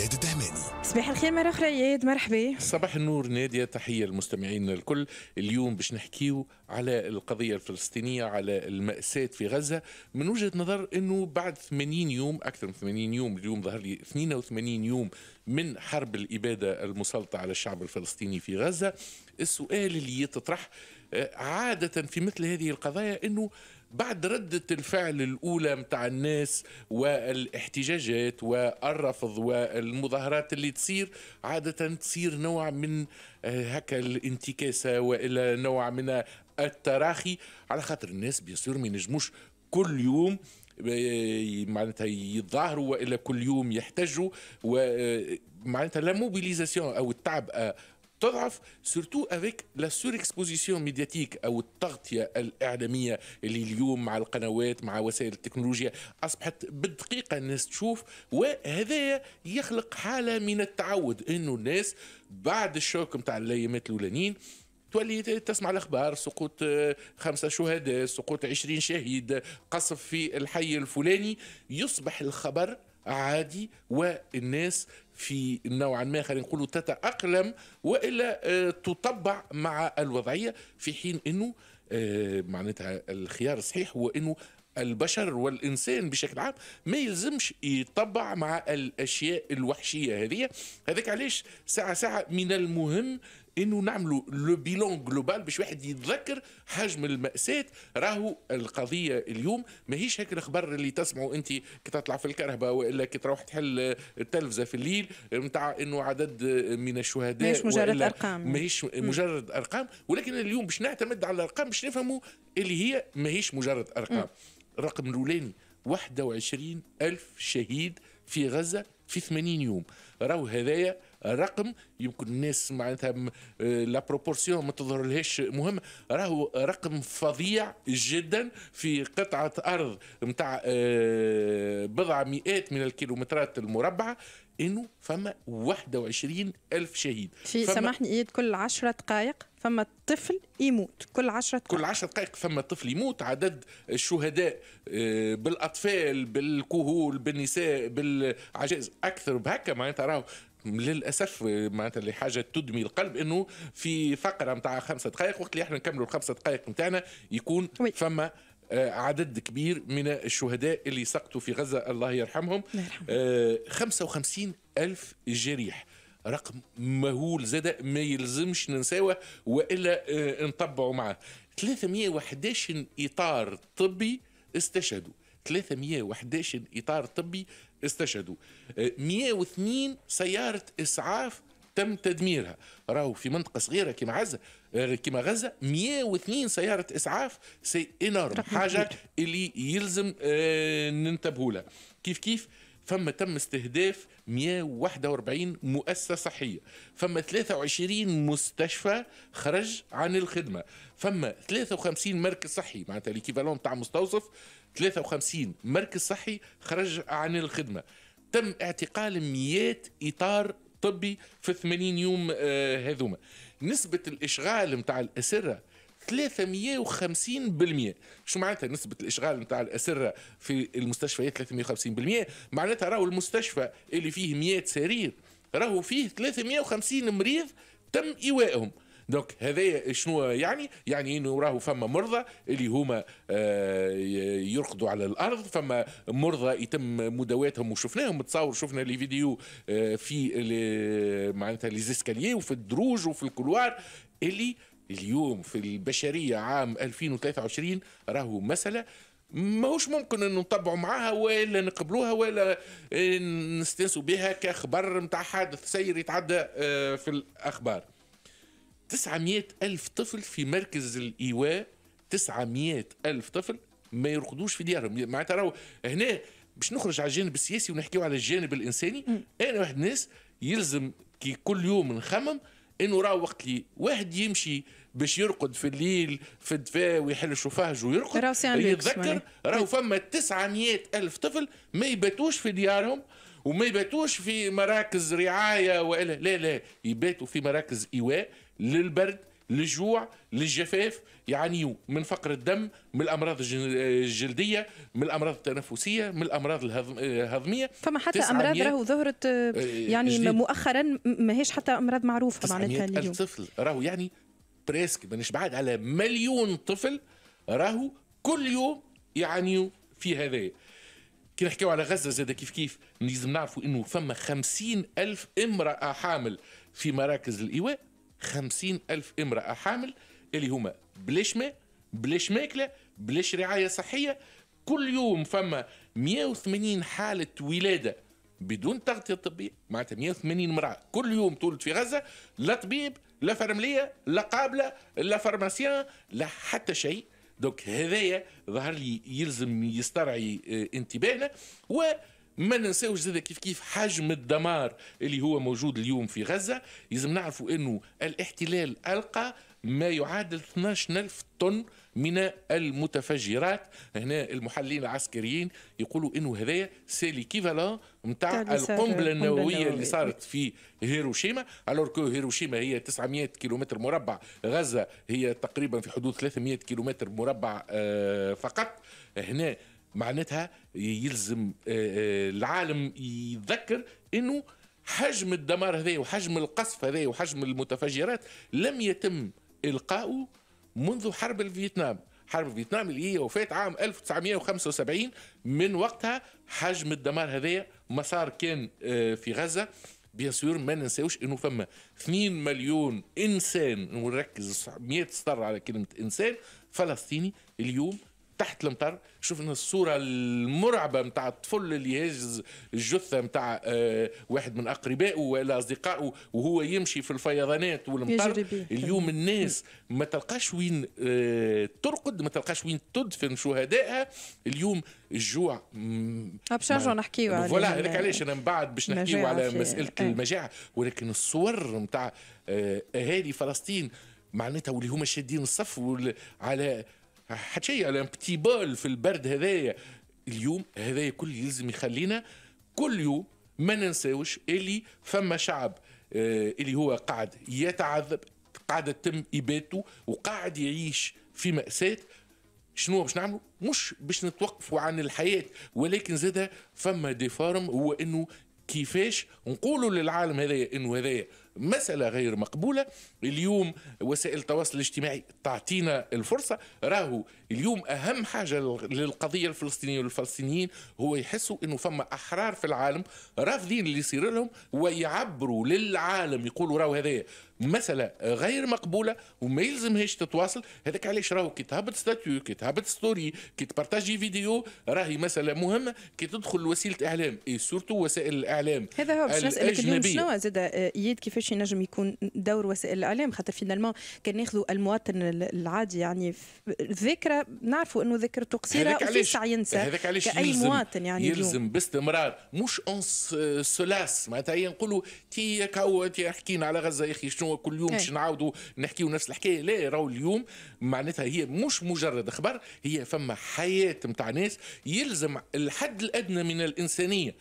اياد الدهماني صباح الخير مره اخرى اياد مرحبا صباح النور ناديه تحيه لمستمعينا الكل اليوم باش نحكيو على القضيه الفلسطينيه على الماساه في غزه من وجهه نظر انه بعد 80 يوم اكثر من 80 يوم اليوم ظهر لي 82 يوم من حرب الاباده المسلطه على الشعب الفلسطيني في غزه السؤال اللي يتطرح آه، عاده في مثل هذه القضايا انه بعد ردة الفعل الأولى متاع الناس والاحتجاجات والرفض والمظاهرات اللي تصير عادة تصير نوع من آه، هكا الانتكاسة وإلى نوع من التراخي على خاطر الناس بيصير ما ينجموش كل يوم آه، معناتها يتظاهروا والا كل يوم يحتجوا ومعناتها آه، لا موبيليزاسيون او التعبئه تضعف سورتو افيك لا سور اكسبوزيسيون ميدياتيك او التغطيه الاعلاميه اللي اليوم مع القنوات مع وسائل التكنولوجيا اصبحت بالدقيقه الناس تشوف وهذا يخلق حاله من التعود انه الناس بعد الشوك نتاع الايامات الاولانيين تولي تسمع الاخبار سقوط آه، خمسه شهداء سقوط عشرين شهيد قصف في الحي الفلاني يصبح الخبر عادي والناس في نوعا ما خلينا نقولوا تتأقلم والا آه، تطبع مع الوضعيه في حين انه آه، معناتها الخيار الصحيح هو انه البشر والانسان بشكل عام ما يلزمش يطبع مع الاشياء الوحشيه هذه هذاك علاش ساعه ساعه من المهم انه نعملوا لو بيلون جلوبال باش واحد يتذكر حجم الماساه راهو القضيه اليوم ماهيش هيك الخبر اللي تسمعوا انت كي تطلع في الكرهبه والا كي تروح تحل التلفزه في الليل نتاع انه عدد من الشهداء ماهيش مجرد ارقام ماهيش مجرد ارقام ولكن اليوم باش نعتمد على الارقام باش نفهموا اللي هي ماهيش مجرد ارقام الرقم الاولاني 21 ألف شهيد في غزة في 80 يوم راهو هذايا رقم يمكن الناس معناتها آه، لا بروبورسيون ما تظهر لهاش مهم راهو رقم فظيع جدا في قطعه ارض نتاع آه، بضع مئات من الكيلومترات المربعه انه فما 21 الف شهيد في سامحني ايد كل 10 دقائق فما طفل يموت كل عشرة دقائق كل عشرة دقائق فما طفل يموت عدد الشهداء آه، بالأطفال بالكهول بالنساء بالعجائز أكثر بهكا معناتها راهو للاسف آه، معناتها اللي حاجه تدمي القلب انه في فقره نتاع خمسة دقائق وقت اللي احنا نكملوا الخمسة دقائق نتاعنا يكون وي. فما آه، عدد كبير من الشهداء اللي سقطوا في غزة الله يرحمهم آه 55 ألف جريح رقم مهول زاد ما يلزمش ننساوه والا آه، نطبعوا معاه 311 اطار طبي استشهدوا 311 اطار طبي استشهدوا 102 آه، سياره اسعاف تم تدميرها راهو في منطقه صغيره كيما غزه آه، كيما غزه 102 سياره اسعاف سي انورم حاجه اللي يلزم ننتبهوا لها كيف كيف فما تم استهداف 141 مؤسسة صحية فما 23 مستشفى خرج عن الخدمة فما 53 مركز صحي معناتها ليكيفالون تاع مستوصف 53 مركز صحي خرج عن الخدمة تم اعتقال 100 إطار طبي في 80 يوم آه، هذوما نسبة الإشغال متاع الأسرة 350% شو معناتها نسبة الإشغال نتاع الأسرة في المستشفيات 350% معناتها راهو المستشفى اللي فيه 100 سرير راهو فيه 350 مريض تم إيوائهم دونك هذايا شنو يعني يعني انه راهو فما مرضى اللي هما آه، يرقدوا على الارض فما مرضى يتم مداواتهم وشفناهم تصور شفنا لي فيديو آه، في معناتها لي وفي الدروج وفي الكلوار اللي اليوم في البشريه عام 2023 راهو مساله ماهوش ممكن انه نطبعوا معاها ولا نقبلوها ولا آه، نستنسوا بها كخبر نتاع حادث سير يتعدى آه، في الاخبار 900 ألف طفل في مركز الإيواء 900 ألف طفل ما يرقدوش في ديارهم معناتها راهو هنا باش نخرج على الجانب السياسي ونحكيو على الجانب الإنساني أنا واحد الناس يلزم كي كل يوم نخمم انه راه وقت لي واحد يمشي باش يرقد في الليل في الدفا ويحل الشوفاج ويرقد يتذكر راهو فما 900 الف طفل ما يباتوش في ديارهم وما يباتوش في مراكز رعايه والا لا لا يباتوا في مراكز ايواء للبرد للجوع للجفاف يعانيوا من فقر الدم من الامراض الجلديه من الامراض التنفسيه من الامراض الهضميه فما حتى امراض راهو ظهرت آه، آه، يعني جديد. مؤخرا ماهيش حتى امراض معروفه معناتها اليوم طفل راهو يعني بريسك مانيش بعاد على مليون طفل راهو كل يوم يعانيوا في هذا كي نحكيو على غزه زاد كيف كيف لازم نعرفوا انه فما خمسين ألف امراه حامل في مراكز الايواء خمسين ألف امرأة حامل اللي هما بلاش ماء بلاش ماكلة بلاش رعاية صحية كل يوم فما 180 حالة ولادة بدون تغطية طبية معناتها 180 امرأة كل يوم تولد في غزة لا طبيب لا فرملية لا قابلة لا فارماسيان لا حتى شيء دوك هذايا ظهر لي يلزم يسترعي آه، انتباهنا و ما ننساوش زاد كيف كيف حجم الدمار اللي هو موجود اليوم في غزة لازم نعرفوا أنه الاحتلال ألقى ما يعادل 12000 طن من المتفجرات هنا المحللين العسكريين يقولوا انه هذايا سي ليكيفالون نتاع القنبله النوويه اللي صارت في هيروشيما الور كو هيروشيما هي 900 كيلومتر مربع غزه هي تقريبا في حدود 300 كيلومتر مربع آه، فقط هنا معناتها يلزم آه، آه، العالم يتذكر انه حجم الدمار هذا وحجم القصف هذا وحجم المتفجرات لم يتم القاؤه منذ حرب الفيتنام حرب فيتنام اللي هي وفاة عام 1975 من وقتها حجم الدمار هذايا مسار كان آه، في غزة بيان سور ما ننساوش انه فما 2 مليون انسان ونركز 100 سطر على كلمة انسان فلسطيني اليوم تحت المطر شفنا الصورة المرعبة متاع الطفل اللي يهز الجثة متاع آه، واحد من أقربائه ولا أصدقائه وهو يمشي في الفيضانات والمطر اليوم الناس ما تلقاش وين آه، ترقد ما تلقاش وين تدفن شهدائها اليوم الجوع باش نرجعوا نحكيو عليه فوالا هذاك علاش انا من بعد باش نحكيو على مساله ايه. المجاعه ولكن الصور نتاع آه، اهالي فلسطين معناتها واللي هما شادين الصف على حتشي على بتي بول في البرد هذايا اليوم هذايا كل يلزم يخلينا كل يوم ما ننساوش اللي فما شعب آه، اللي هو قاعد يتعذب قاعد تتم ابادته وقاعد يعيش في ماساه شنو باش نعملوا مش باش نتوقفوا عن الحياه ولكن زادها فما دي فارم هو انه كيفاش نقولوا للعالم هذايا انه هذايا مسألة غير مقبولة اليوم وسائل التواصل الاجتماعي تعطينا الفرصة راهو اليوم أهم حاجة للقضية الفلسطينية والفلسطينيين هو يحسوا أنه فما أحرار في العالم رافضين اللي يصير لهم ويعبروا للعالم يقولوا راهو هذايا مسألة غير مقبولة وما يلزمهاش تتواصل هذاك علاش راهو كي تهبط ستاتيو كي تهبط ستوري كي تبارتاجي فيديو راهي مسألة مهمة كي تدخل وسيلة إعلام إيه سورتو وسائل الإعلام هذا هو باش نسألك اليوم شنو زاد إياد كيفاش باش ينجم يكون دور وسائل الاعلام خاطر فينالمون كان ناخذوا المواطن العادي يعني الذاكره نعرفوا انه ذاكرته قصيره ساعه ينسى هذاك علاش كاي مواطن يعني يلزم اليوم. باستمرار مش اون سلاس معناتها نقولوا تي كاو تي حكينا على غزه يا اخي شنو كل يوم إيه. باش نعاودوا نحكيوا نفس الحكايه لا راهو اليوم معناتها هي مش مجرد اخبار هي فما حياه نتاع ناس يلزم الحد الادنى من الانسانيه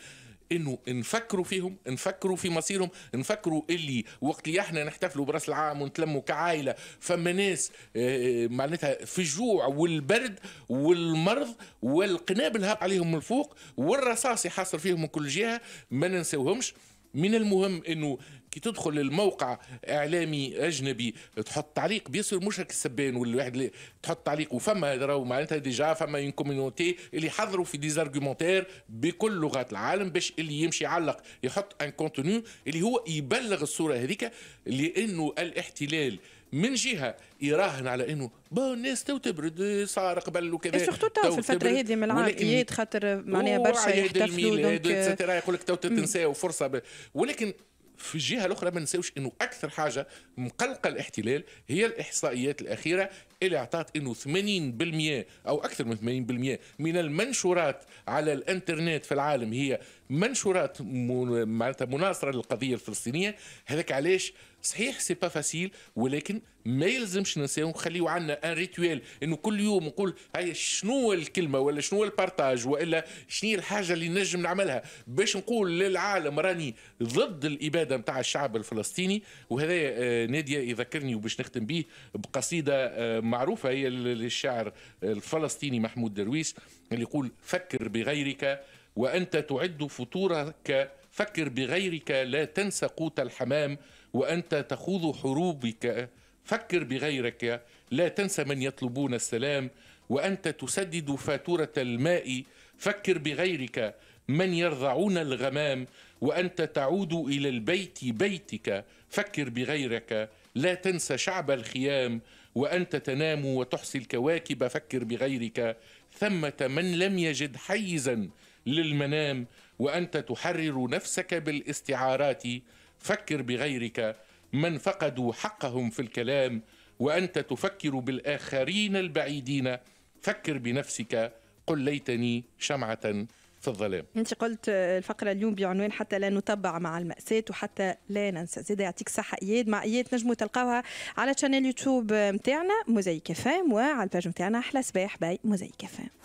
انه نفكروا فيهم نفكروا في مصيرهم نفكروا اللي وقت اللي احنا نحتفلوا براس العام ونتلموا كعائله فما ناس آه، آه، معناتها في الجوع والبرد والمرض والقنابل هاب عليهم من الفوق والرصاص يحاصر فيهم من كل جهه ما ننساوهمش من المهم انه كي تدخل الموقع اعلامي اجنبي تحط تعليق بيصير مش هيك السبان والواحد اللي تحط تعليق وفما راهو معناتها ديجا فما اون كوميونيتي اللي يحضروا في ديزارغومونتير بكل لغات العالم باش اللي يمشي يعلق يحط ان كونتوني اللي هو يبلغ الصوره هذيك لانه الاحتلال من جهه يراهن على انه بون الناس تو تبرد صار قبل وكذا سورتو تو في الفتره هذه من العائلات خاطر معناها برشا يحتفلوا دونك يقول لك تو تنساو فرصه ولكن في الجهه الاخرى ما نساوش انه اكثر حاجه مقلقه الاحتلال هي الاحصائيات الاخيره اللي اعطت انه 80% او اكثر من 80% من المنشورات على الانترنت في العالم هي منشورات معناتها مناصره للقضيه الفلسطينيه هذاك علاش صحيح سي با فاسيل ولكن ما يلزمش ننساو نخليو عندنا ان ريتويل انه كل يوم نقول هيا شنو الكلمه ولا شنو البارتاج والا شنو الحاجه اللي نجم نعملها باش نقول للعالم راني ضد الاباده نتاع الشعب الفلسطيني وهذا آه، ناديه يذكرني وباش نختم به بقصيده آه، معروفه هي للشاعر الفلسطيني محمود درويش اللي يقول فكر بغيرك وانت تعد فطورك فكر بغيرك لا تنسى قوت الحمام وأنت تخوض حروبك فكر بغيرك لا تنسى من يطلبون السلام وأنت تسدد فاتورة الماء فكر بغيرك من يرضعون الغمام وأنت تعود إلى البيت بيتك فكر بغيرك لا تنسى شعب الخيام وأنت تنام وتحصي الكواكب فكر بغيرك ثمة من لم يجد حيزا للمنام وانت تحرر نفسك بالاستعارات فكر بغيرك من فقدوا حقهم في الكلام وانت تفكر بالاخرين البعيدين فكر بنفسك قل ليتني شمعه في الظلام انت قلت الفقره اليوم بعنوان حتى لا نتبع مع الماساه وحتى لا ننسى زيد يعطيك صحه اياد مع اياد نجموا تلقاوها على شانيل يوتيوب نتاعنا مزيكه فام وعلى الباج نتاعنا احلى صباح باي مزيكه فام